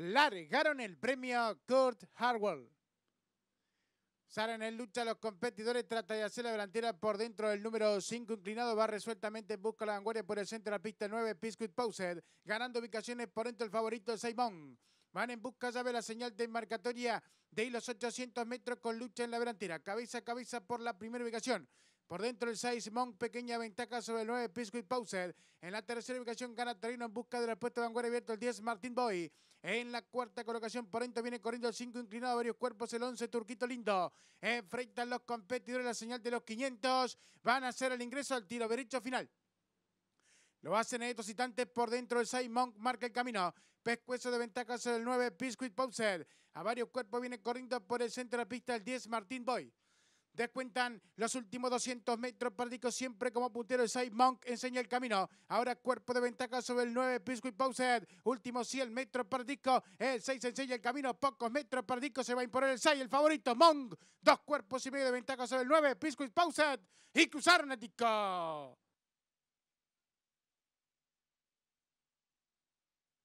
largaron el premio Kurt Harwell. Sara en lucha, los competidores trata de hacer la delantera por dentro del número 5 inclinado, va resueltamente, busca la vanguardia por el centro de la pista 9, Piscuit Posed, ganando ubicaciones por dentro el favorito Simón. Van en busca, ya la señal de marcatoria de los 800 metros con lucha en la delantera, cabeza a cabeza por la primera ubicación. Por dentro el 6, Monk, pequeña ventaja sobre el 9, Piscuit y En la tercera ubicación gana en busca de la de vanguardia abierto el 10, Martín Boy. En la cuarta colocación por dentro viene corriendo el 5, inclinado a varios cuerpos el 11, Turquito Lindo. Enfrentan los competidores la señal de los 500. Van a hacer el ingreso al tiro derecho final. Lo hacen estos citantes por dentro del 6, Monk marca el camino. Pescuezo de ventaja sobre el 9, Piscuit Pauser. A varios cuerpos viene corriendo por el centro de la pista el 10, Martín Boy. Descuentan los últimos 200 metros. Perdico siempre como puntero. 6 Monk enseña el camino. Ahora cuerpo de ventaja sobre el 9. Pisco y Último 100 metros. Perdico. El 6 enseña el camino. Pocos metros. Perdico se va a imponer el 6. El favorito Monk. Dos cuerpos y medio de ventaja sobre el 9. Pisco y cruzaron Y